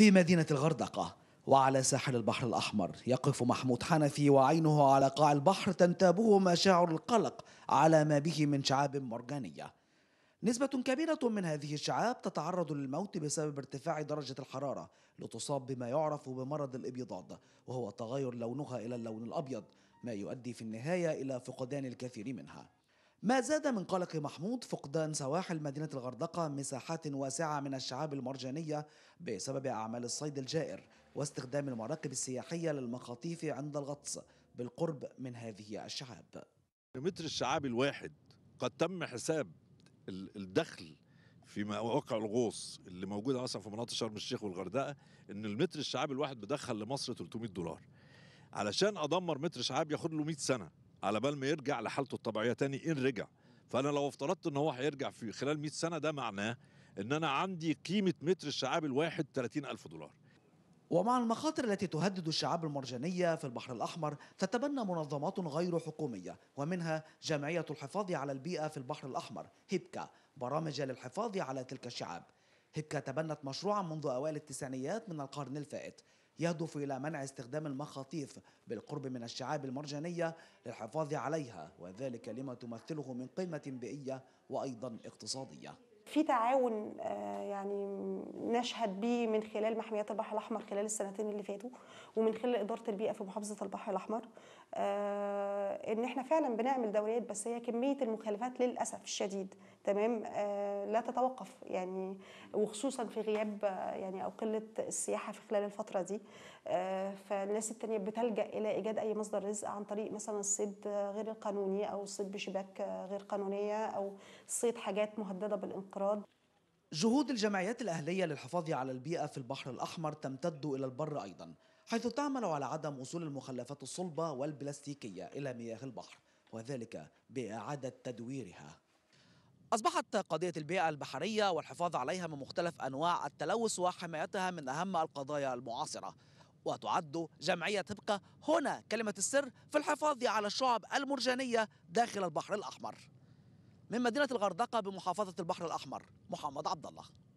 في مدينة الغردقة وعلى ساحل البحر الأحمر يقف محمود حنفي وعينه على قاع البحر تنتابه مشاعر القلق على ما به من شعاب مرجانية نسبة كبيرة من هذه الشعاب تتعرض للموت بسبب ارتفاع درجة الحرارة لتصاب بما يعرف بمرض الإبيضاض وهو تغير لونها إلى اللون الأبيض ما يؤدي في النهاية إلى فقدان الكثير منها ما زاد من قلق محمود فقدان سواحل مدينة الغردقة مساحات واسعة من الشعاب المرجانية بسبب أعمال الصيد الجائر واستخدام المراكب السياحية للمخاطيف عند الغطس بالقرب من هذه الشعاب متر الشعاب الواحد قد تم حساب الدخل في مواقع الغوص اللي موجودة أصلا في مناطق شرم الشيخ والغردقة إن المتر الشعاب الواحد بدخل لمصر 300 دولار علشان أدمر متر شعاب ياخد له 100 سنة على بال ما يرجع لحالته الطبيعيه تاني ان رجع فانا لو افترضت ان هو هيرجع في خلال 100 سنه ده معناه ان انا عندي قيمه متر الشعاب الواحد 30000 دولار ومع المخاطر التي تهدد الشعاب المرجانية في البحر الأحمر تتبنى منظمات غير حكومية ومنها جمعية الحفاظ على البيئة في البحر الأحمر هيبكا برامج للحفاظ على تلك الشعاب هيبكا تبنت مشروعا منذ أوائل التسعينيات من القرن الفائت يهدف إلى منع استخدام المخاطيف بالقرب من الشعاب المرجانية للحفاظ عليها وذلك لما تمثله من قيمة بيئية وأيضا اقتصادية في تعاون آه، يعني بنشهد به من خلال محميات البحر الاحمر خلال السنتين اللي فاتوا ومن خلال اداره البيئه في محافظه البحر الاحمر آه ان احنا فعلا بنعمل دوريات بس هي كميه المخالفات للاسف الشديد تمام آه لا تتوقف يعني وخصوصا في غياب آه، يعني او قله السياحه في خلال الفتره دي آه، فالناس التانية بتلجا الى ايجاد اي مصدر رزق عن طريق مثلا الصيد آه، غير القانوني او الصيد بشباك غير قانونيه او صيد حاجات مهدده بالانقراض جهود الجمعيات الأهلية للحفاظ على البيئة في البحر الأحمر تمتد إلى البر أيضا حيث تعمل على عدم وصول المخلفات الصلبة والبلاستيكية إلى مياه البحر وذلك بإعادة تدويرها أصبحت قضية البيئة البحرية والحفاظ عليها من مختلف أنواع التلوث وحمايتها من أهم القضايا المعاصرة وتعد جمعية تبقى هنا كلمة السر في الحفاظ على الشعب المرجانية داخل البحر الأحمر من مدينة الغردقة بمحافظة البحر الأحمر محمد عبد الله